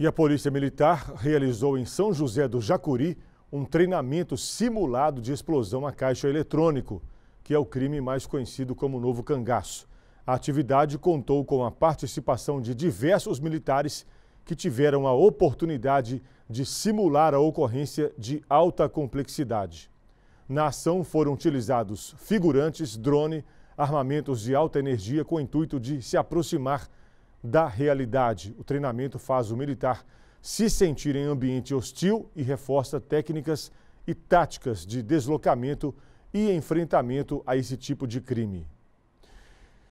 E a Polícia Militar realizou em São José do Jacuri um treinamento simulado de explosão a caixa eletrônico, que é o crime mais conhecido como novo cangaço. A atividade contou com a participação de diversos militares que tiveram a oportunidade de simular a ocorrência de alta complexidade. Na ação foram utilizados figurantes, drone, armamentos de alta energia com o intuito de se aproximar da realidade. O treinamento faz o militar se sentir em ambiente hostil e reforça técnicas e táticas de deslocamento e enfrentamento a esse tipo de crime.